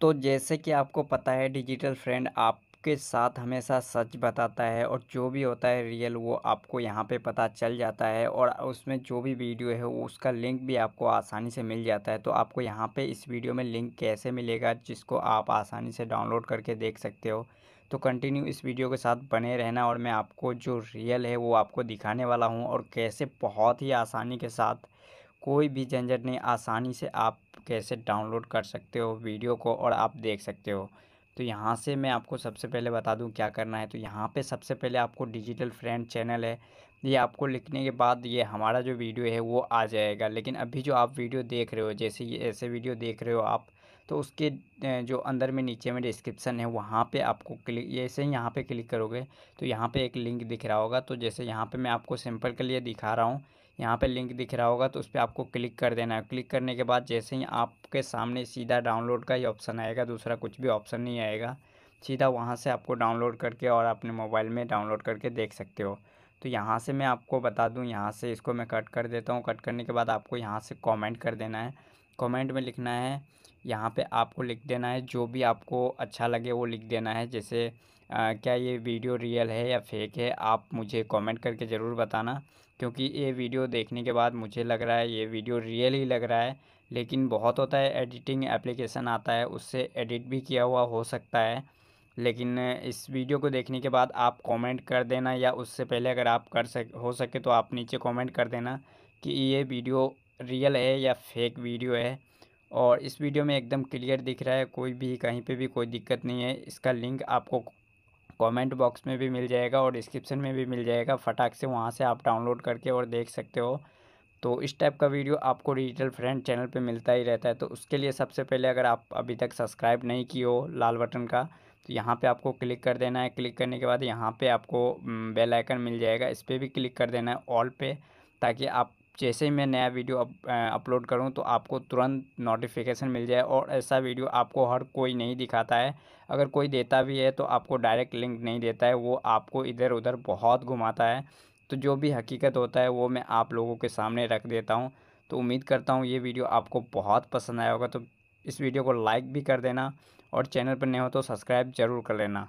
तो जैसे कि आपको पता है डिजिटल फ्रेंड आपके साथ हमेशा सच बताता है और जो भी होता है रियल वो आपको यहाँ पे पता चल जाता है और उसमें जो भी वीडियो है उसका लिंक भी आपको आसानी से मिल जाता है तो आपको यहाँ पे इस वीडियो में लिंक कैसे मिलेगा जिसको आप आसानी से डाउनलोड करके देख सकते हो तो कंटिन्यू इस वीडियो के साथ बने रहना और मैं आपको जो रियल है वो आपको दिखाने वाला हूँ और कैसे बहुत ही आसानी के साथ कोई भी झंझट नहीं आसानी से आप कैसे डाउनलोड कर सकते हो वीडियो को और आप देख सकते हो तो यहाँ से मैं आपको सबसे पहले बता दूँ क्या करना है तो यहाँ पे सबसे पहले आपको डिजिटल फ्रेंड चैनल है ये आपको लिखने के बाद ये हमारा जो वीडियो है वो आ जाएगा लेकिन अभी जो आप वीडियो देख रहे हो जैसे ये ऐसे वीडियो देख रहे हो आप तो उसके जो अंदर में नीचे में डिस्क्रिप्शन है वहाँ पे आपको क्लिक जैसे ही यहाँ पे क्लिक करोगे तो यहाँ पे एक लिंक दिख रहा होगा तो जैसे यहाँ पे मैं आपको सिंपल के लिए दिखा रहा हूँ यहाँ पे लिंक दिख रहा होगा तो उस पर आपको क्लिक कर देना है क्लिक करने के बाद जैसे ही आपके सामने सीधा डाउनलोड का ही ऑप्शन आएगा दूसरा कुछ भी ऑप्शन नहीं आएगा सीधा वहाँ से आपको डाउनलोड करके और अपने मोबाइल में डाउनलोड करके देख सकते हो तो यहाँ से मैं आपको बता दूँ यहाँ से इसको मैं कट कर देता हूँ कट करने के बाद आपको यहाँ से कमेंट कर देना है कमेंट में लिखना है यहाँ पे आपको लिख देना है जो भी आपको अच्छा लगे वो लिख देना है जैसे आ, क्या ये वीडियो रियल है या फेक है आप मुझे कमेंट करके ज़रूर बताना क्योंकि ये वीडियो देखने के बाद मुझे लग रहा है ये वीडियो रियल ही लग रहा है लेकिन बहुत होता है एडिटिंग एप्लीकेशन आता है उससे एडिट भी किया हुआ हो सकता है लेकिन इस वीडियो को देखने के बाद आप कमेंट कर देना या उससे पहले अगर आप कर सक हो सके तो आप नीचे कमेंट कर देना कि ये वीडियो रियल है या फेक वीडियो है और इस वीडियो में एकदम क्लियर दिख रहा है कोई भी कहीं पे भी कोई दिक्कत नहीं है इसका लिंक आपको कमेंट बॉक्स में भी मिल जाएगा और डिस्क्रिप्शन में भी मिल जाएगा फटाक से वहाँ से आप डाउनलोड करके और देख सकते हो तो इस टाइप का वीडियो आपको डिजिटल फ्रेंड चैनल पे मिलता ही रहता है तो उसके लिए सबसे पहले अगर आप अभी तक सब्सक्राइब नहीं किए हो लाल बटन का तो यहाँ पे आपको क्लिक कर देना है क्लिक करने के बाद यहाँ पे आपको बेल आइकन मिल जाएगा इस पर भी क्लिक कर देना है ऑल पे ताकि आप जैसे ही मैं नया वीडियो अपलोड करूं तो आपको तुरंत नोटिफिकेशन मिल जाए और ऐसा वीडियो आपको हर कोई नहीं दिखाता है अगर कोई देता भी है तो आपको डायरेक्ट लिंक नहीं देता है वो आपको इधर उधर बहुत घुमाता है तो जो भी हकीकत होता है वो मैं आप लोगों के सामने रख देता हूँ तो उम्मीद करता हूँ ये वीडियो आपको बहुत पसंद आया होगा तो इस वीडियो को लाइक भी कर देना और चैनल पर नए हो तो सब्सक्राइब ज़रूर कर लेना